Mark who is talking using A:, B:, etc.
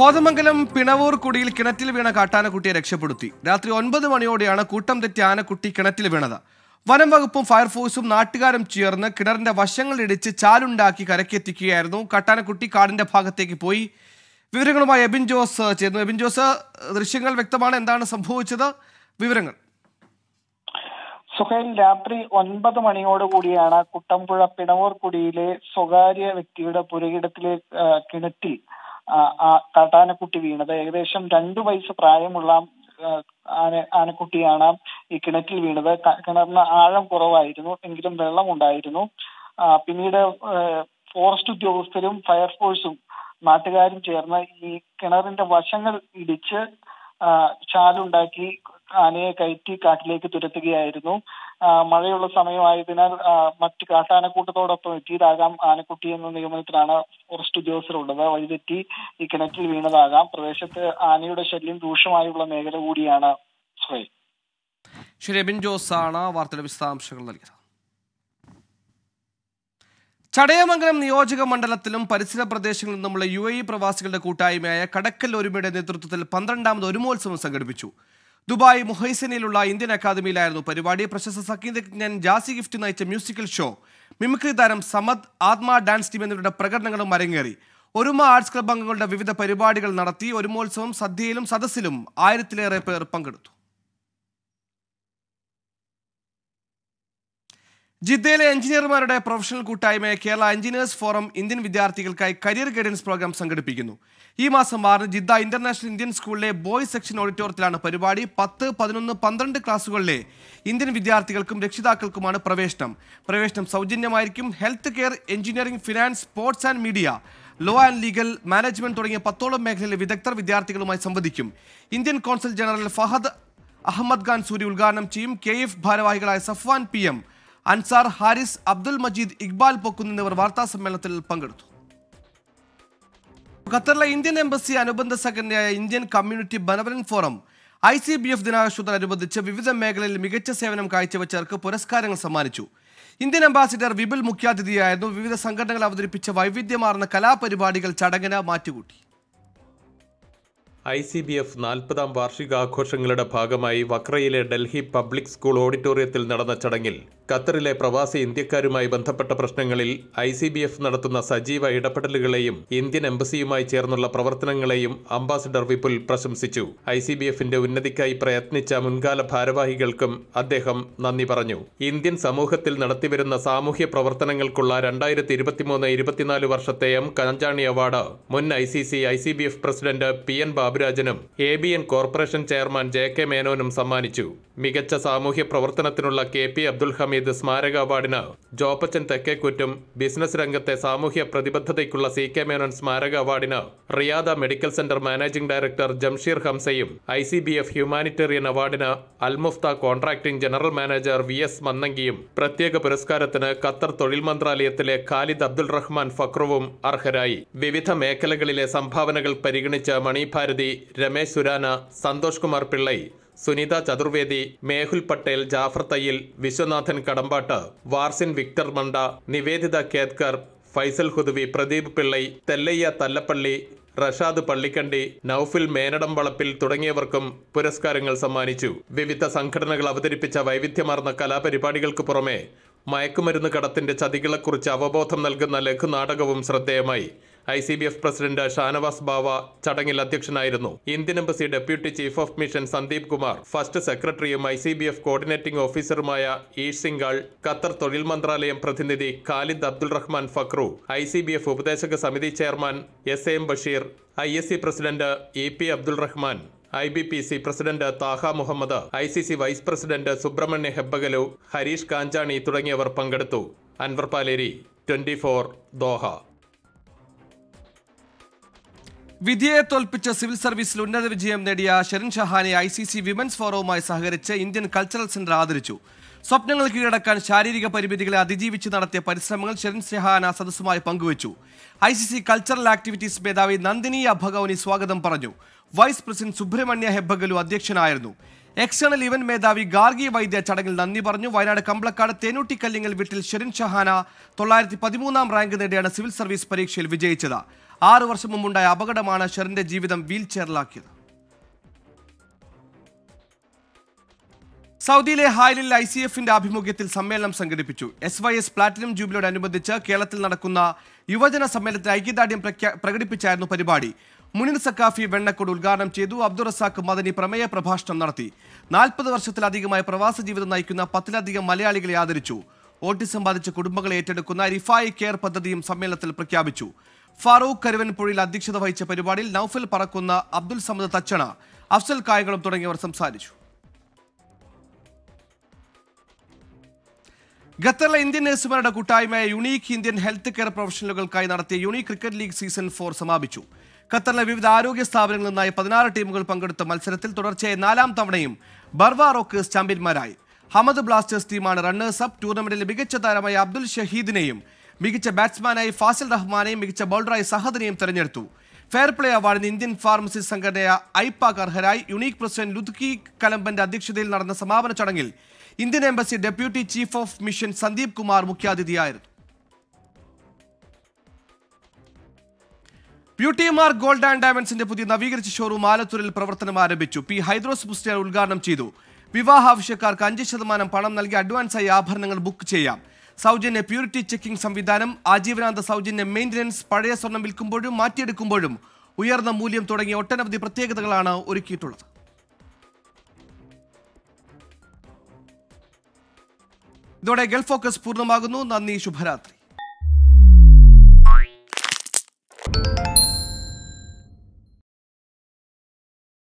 A: കോതമംഗലം പിണവൂർ കുടിയിൽ കിണറ്റിൽ വീണ കാട്ടാനക്കുട്ടിയെ രക്ഷപ്പെടുത്തി രാത്രി ഒൻപത് മണിയോടെയാണ് കൂട്ടം തെറ്റി ആനക്കുട്ടി കിണറ്റിൽ വീണത് വനം വകുപ്പും ഫയർഫോഴ്സും നാട്ടുകാരും ചേർന്ന് കിണറിന്റെ വശങ്ങളിടിച്ച് ചാലുണ്ടാക്കി കരക്കെത്തിക്കുകയായിരുന്നു കാട്ടാനക്കുട്ടി കാടിന്റെ ഭാഗത്തേക്ക് പോയി വിവരങ്ങളുമായി എബിൻ ജോസ് ചേർന്നു എബിൻ ജോസ് ദൃശ്യങ്ങൾ വ്യക്തമാണ് എന്താണ് സംഭവിച്ചത് വിവരങ്ങൾ സുഹേൽ രാത്രി ഒൻപത് മണിയോടുകൂടിയാണ് കുട്ടമ്പുഴ പിണവൂർ
B: കുടിയിലെ സ്വകാര്യ വ്യക്തിയുടെ പുരയിടത്തിലെ കിണറ്റിൽ ആ കാട്ടാനക്കുട്ടി വീണത് ഏകദേശം രണ്ടു വയസ്സ് പ്രായമുള്ള ആന ആനക്കുട്ടിയാണ് ഈ കിണറ്റിൽ വീണത് കിണറിന് ആഴം കുറവായിരുന്നു എങ്കിലും വെള്ളം ഉണ്ടായിരുന്നു പിന്നീട് ഫോറസ്റ്റ് ഉദ്യോഗസ്ഥരും ഫയർഫോഴ്സും നാട്ടുകാരും ചേർന്ന് ഈ കിണറിന്റെ വശങ്ങൾ ഇടിച്ച് ചാലുണ്ടാക്കി ആനയെ കയറ്റി കാട്ടിലേക്ക് തുരത്തുകയായിരുന്നു മഴയുള്ള സമയമായതിനാൽ മറ്റ് കാട്ടാനക്കൂട്ടത്തോടൊപ്പം എത്തിയതാകാം ആനക്കുട്ടി എന്ന നിഗമനത്തിലാണ് ഫോറസ്റ്റ് ഉള്ളത് വഴിതെറ്റി ഈ കിണറ്റിൽ വീണതാകാം പ്രദേശത്ത് ആനയുടെ ശല്യം രൂക്ഷമായുള്ള മേഖല കൂടിയാണ് ശ്രീ
A: ചടയമംഗലം നിയോജക മണ്ഡലത്തിലും പരിസര പ്രദേശങ്ങളിൽ നിന്നുമുള്ള യു എ ഇ പ്രവാസികളുടെ കൂട്ടായ്മയായ കടക്കൽ ഒരുമയുടെ നേതൃത്വത്തിൽ പന്ത്രണ്ടാമത് ഒരുമോത്സവം സംഘടിപ്പിച്ചു ദുബായ് മുഹൈസനിലുള്ള ഇന്ത്യൻ അക്കാദമിയിലായിരുന്നു പരിപാടി പ്രശസ്ത സംഗീതജ്ഞൻ ജാസി ഗിഫ്റ്റ് നയിച്ച മ്യൂസിക്കൽ ഷോ മിമിക്രി താരം സമദ് ആത്മ ഡാൻസ് ടീം എന്നിവരുടെ പ്രകടനങ്ങളും അരങ്ങേറി ഒരുമ ആർട്സ് ക്ലബ് അംഗങ്ങളുടെ വിവിധ പരിപാടികൾ നടത്തി ഒരുമോത്സവം സദ്യയിലും സദസ്സിലും ആയിരത്തിലേറെ പേർ പങ്കെടുത്തു ജിദ്ദയിലെ എഞ്ചിനീയർമാരുടെ പ്രൊഫഷണൽ കൂട്ടായ്മയെ കേരള എഞ്ചിനീയേഴ്സ് ഫോറം ഇന്ത്യൻ വിദ്യാർത്ഥികൾക്കായി കരിയർ ഗൈഡൻസ് പ്രോഗ്രാം സംഘടിപ്പിക്കുന്നു ഈ മാസം ആറിന് ജിദ്ദ ഇന്റർനാഷണൽ ഇന്ത്യൻ സ്കൂളിലെ ബോയ്സ് സെക്ഷൻ ഓഡിറ്റോറിയത്തിലാണ് പരിപാടി പത്ത് പതിനൊന്ന് പന്ത്രണ്ട് ക്ലാസ്സുകളിലെ ഇന്ത്യൻ വിദ്യാർത്ഥികൾക്കും രക്ഷിതാക്കൾക്കുമാണ് പ്രവേശനം പ്രവേശനം സൗജന്യമായിരിക്കും health care engineering finance sports and media law and legal management തുടങ്ങിയ പത്തോളം മേഖലയിലെ വിദഗ്ധർ വിദ്യാർത്ഥികളുമായി സംവദിക്കും Indian consul general Fahad Ahmed Khan Suri ഉദ്ഘാടനം ചെയ്യും കെ എഫ് ഭാരവാഹികളായ സഫ്വാൻ പി എം അൻസാർ ഹാരിസ് അബ്ദുൽ മജീദ് ഇക്ബാൽ പൊക്കുന്ന് എന്നിവർ വാർത്താ സമ്മേളനത്തിൽ പങ്കെടുത്തു ഖത്തറിലെ ഇന്ത്യൻ എംബസി അനുബന്ധ സെക്രട്ടറിയായ Indian community benevolent forum I C B F ദിനാഘോഷത്തോടനുബന്ധിച്ച് വിവിധ മേഖലയിൽ മികച്ച സേവനം കാഴ്ചവെച്ചവർക്ക് പുരസ്കാരങ്ങൾ സമ്മാനിച്ചു ഇന്ത്യൻ അംബാസിഡർ വിപുൽ മുഖ്യാതിഥിയായിരുന്നു വിവിധ സംഘടനകൾ അവതരിപ്പിച്ച വൈവിധ്യമാർന്ന കലാപരിപാടികൾ ചടങ്ങിന് മാറ്റുകൂട്ടി
C: ഐ സി ബി എഫ് നാൽപ്പതാം വാർഷികാഘോഷങ്ങളുടെ ഭാഗമായി വക്രയിലെ ഡൽഹി പബ്ലിക് സ്കൂൾ ഓഡിറ്റോറിയത്തിൽ നടന്ന ചടങ്ങിൽ ഖത്തറിലെ പ്രവാസി ഇന്ത്യക്കാരുമായി ബന്ധപ്പെട്ട പ്രശ്നങ്ങളിൽ ഐ സി ബി എഫ് നടത്തുന്ന സജീവ ഇടപെടലുകളെയും ഇന്ത്യൻ എംബസിയുമായി ചേർന്നുള്ള പ്രവർത്തനങ്ങളെയും അംബാസിഡർ വിപുൽ പ്രശംസിച്ചു ഐ സി ബി എഫിന്റെ ഉന്നതിക്കായി പ്രയത്നിച്ച മുൻകാല ഭാരവാഹികൾക്കും അദ്ദേഹം നന്ദി പറഞ്ഞു ഇന്ത്യൻ സമൂഹത്തിൽ നടത്തിവരുന്ന സാമൂഹ്യ പ്രവർത്തനങ്ങൾക്കുള്ള രണ്ടായിരത്തി ഇരുപത്തിമൂന്ന് ഇരുപത്തിനാല് വർഷത്തെ എം കഞ്ചാണി അവാർഡ് മുൻ I C C I C B F president P N ബാബുരാജനും A B N corporation chairman J K മേനോനും സമ്മാനിച്ചു മികച്ച സാമൂഹ്യ പ്രവർത്തനത്തിനുള്ള കെ പി അബ്ദുൽ ഹമീദ് സ്മാരക അവാർഡിന് ജോപ്പച്ചൻ തെക്കേക്കുറ്റും ബിസിനസ് രംഗത്തെ സാമൂഹ്യ പ്രതിബദ്ധതയ്ക്കുള്ള സി കെ മേനോൻ സ്മാരക അവാർഡിന് Riyada medical centre managing director Jamsheer ഹംസയും I C B F humanitarian അവാർഡിന് Al Mufta contracting general manager V S മന്നങ്കിയും പ്രത്യേക പുരസ്കാരത്തിന് ഖത്തർ തൊഴിൽ മന്ത്രാലയത്തിലെ ഖാലിദ് അബ്ദുൾ റഹ്മാൻ ഫക്രുവും അർഹരായി വിവിധ മേഖലകളിലെ സംഭാവനകൾ പരിഗണിച്ച മണിഭാരതി രമേശ് സുരാന സന്തോഷ് കുമാർ പിള്ളൈ സുനിത ചതുർവേദി മേഹുൽ പട്ടേൽ ജാഫർ തയ്യിൽ വിശ്വനാഥൻ കടമ്പാട്ട് വാർസിൻ വിക്ടർ മണ്ട നിവേദിത കേത്കർ ഫൈസൽ ഹുദവി പ്രദീപ് പിള്ളൈ തെല്ലയ്യ തല്ലപ്പള്ളി റഷാദ് പള്ളിക്കണ്ടി നൌഫിൽ മേനടം വളപ്പിൽ തുടങ്ങിയവർക്കും പുരസ്കാരങ്ങൾ സമ്മാനിച്ചു വിവിധ സംഘടനകൾ അവതരിപ്പിച്ച വൈവിധ്യമാർന്ന കലാപരിപാടികൾക്ക് പുറമെ മയക്കുമരുന്ന് കടത്തിന്റെ ചതികളെക്കുറിച്ച് അവബോധം നൽകുന്ന ലഘുനാടകവും ശ്രദ്ധേയമായി I C B F president Shanavas Bava ചടങ്ങിൽ അധ്യക്ഷനായിരുന്നു Indian embassy deputy chief of mission Sandeep Kumar first സെക്രട്ടറിയും I C B F coordinating ഓഫീസറുമായ ഈഷ് സിംഗാൾ ഖത്തർ തൊഴിൽ മന്ത്രാലയം പ്രതിനിധി Khalid Abdul Rahman Fakhroo I C B F ഉപദേശക സമിതി chairman S M Basheer I S C president A P Abdul Rahman I B P C president Thaha Muhammad I C C vice president Subrahmanya ഹെബ്ബഗലു Harish Kanchani തുടങ്ങിയവർ പങ്കെടുത്തു Anwar Paleri twenty four Doha
A: വിധിയെ തോൽപ്പിച്ച് civil സർവീസിൽ ഉന്നത വിജയം നേടിയ ഷെറിൻ ഷഹാനെ ഐ സി സി വിമൻസ് ഫോറവുമായി സഹകരിച്ച് ഇന്ത്യൻ കൾച്ചറൽ സെന്റർ ആദരിച്ചു സ്വപ്നങ്ങൾ കീഴടക്കാൻ ശാരീരിക പരിമിതികളെ അതിജീവിച്ച് നടത്തിയ പരിശ്രമങ്ങൾ ഷെറിൻ ഷെഹാന സദസ്സുമായി പങ്കുവച്ചു I C C cultural activities മേധാവി നന്ദിനി അഭഗവനി സ്വാഗതം പറഞ്ഞു വൈസ് പ്രസിഡന്റ് സുബ്രഹ്മണ്യ ഹെബ്ബഗലു അധ്യക്ഷനായിരുന്നു എക്സ്റ്റേണൽ ഇവന്റ് മേധാവി ഗാർഗി വൈദ്യ ചടങ്ങിൽ നന്ദി പറഞ്ഞു വയനാട് കമ്പളക്കാട് തേനൂട്ടിക്കല്ലിങ്ങൽ വീട്ടിൽ ഷെരിൻ ഷഹാന തൊള്ളായിരത്തി പതിമൂന്നാം റാങ്ക് നേടിയാണ് സിവിൽ സർവീസ് പരീക്ഷയിൽ വിജയിച്ചത് ആറ് വർഷം മുമ്പുണ്ടായ അപകടമാണ് ഷെറിന്റെ ജീവിതം വീൽ ചെയറിലാക്കിയത് സൗദിയിലെ ഹായലിൽ ഐ സി എഫിന്റെ ആഭിമുഖ്യത്തിൽ സമ്മേളനം സംഘടിപ്പിച്ചു എസ് വൈ എസ് പ്ലാറ്റിനം അനുബന്ധിച്ച് കേരളത്തിൽ നടക്കുന്ന യുവജന സമ്മേളനത്തിൽ ഐക്യദാർഢ്യം പ്രകടിപ്പിച്ചായിരുന്നു പരിപാടി മുനിർ സക്കാഫി വെണ്ണക്കോട് ഉദ്ഘാടനം ചെയ്തു അബ്ദുൾ റസാഖ് മദനി പ്രമേയ പ്രഭാഷണം നടത്തി നാൽപ്പത് വർഷത്തിലധികമായി പ്രവാസ ജീവിതം നയിക്കുന്ന പത്തിലധികം മലയാളികളെ ആദരിച്ചു ഓട്ടിസം ബാധിച്ച കുടുംബങ്ങളെ ഏറ്റെടുക്കുന്ന റിഫായി കെയർ പദ്ധതിയും സമ്മേളനത്തിൽ പ്രഖ്യാപിച്ചു ഫാറൂഖ് പുഴയിൽ അധ്യക്ഷത വഹിച്ച പരിപാടിയിൽ നൌഫൽ പറക്കുന്ന അബ്ദുൽ സമദ് തച്ചണ അഫ്സൽ കായകളും തുടങ്ങിയവർ സംസാരിച്ചു ഖത്തറിലെ ഇന്ത്യൻ നഴ്സുമാരുടെ കൂട്ടായ്മയായ യുണീക്ക് ഇന്ത്യൻ ഹെൽത്ത് കെയർ പ്രൊഫഷണലുകൾക്കായി നടത്തിയ unique cricket league season four സമാപിച്ചു ഖത്തറിലെ വിവിധ ആരോഗ്യ സ്ഥാപനങ്ങളിൽ നിന്നായി പതിനാറ് ടീമുകൾ പങ്കെടുത്ത മത്സരത്തിൽ തുടർച്ചയായ നാലാം തവണയും ബർവ റോക്കേഴ്സ് ചാമ്പ്യന്മാരായി ഹമദ് ബ്ലാസ്റ്റേഴ്സ് ടീമാണ് റണ്ണേഴ്സ് അപ്പ് ടൂർണമെന്റിലെ മികച്ച താരമായ അബ്ദുൽ ഷഹീദിനെയും മികച്ച ബാറ്റ്സ്മാനായി ഫാസിൽ റഹ്മാനെയും മികച്ച ബൗളറായി സഹദിനെയും തെരഞ്ഞെടുത്തു ഫെയർ പ്ലേ അവാർഡിന് ഇന്ത്യൻ ഫാർമസി സംഘടനയ ഐപാക് അർഹരായി യുണീക് പ്രസിഡന്റ് ലുദ്കി കലമ്പന്റെ അധ്യക്ഷതയിൽ നടന്ന സമാപന ചടങ്ങിൽ Indian embassy deputy chief of mission Sandeep Kumar മുഖ്യാതിഥിയായിരുന്നു ബ്യൂട്ടി മാർക്ക് ഗോൾഡ് ആൻഡ് ഡയമണ്ട്സിന്റെ പുതിയ നവീകരിച്ച ഷോറൂം ആലത്തൂരിൽ പ്രവർത്തനം ആരംഭിച്ചു പി ഹൈദ്രോസ് ബുസ്റ്റിയാർ ഉദ്ഘാടനം ചെയ്തു വിവാഹ ആവശ്യക്കാർക്ക് അഞ്ച് ശതമാനം പണം നൽകി അഡ്വാൻസായി ആഭരണങ്ങൾ ബുക്ക് ചെയ്യാം സൗജന്യ പ്യൂരിറ്റി ചെക്കിംഗ് സംവിധാനം ആജീവനാന്ത സൗജന്യ മെയിൻ്റനൻസ് പഴയ സ്വർണം വിൽക്കുമ്പോഴും മാറ്റിയെടുക്കുമ്പോഴും ഉയർന്ന മൂല്യം തുടങ്ങിയ ഒട്ടനവധി പ്രത്യേകതകളാണ് ഒരുക്കിയിട്ടുള്ളത് ഇതോടെ ഗൾഫ് ഫോക്കസ് പൂർണ്ണമാകുന്നു നന്ദി ശുഭരാത്രി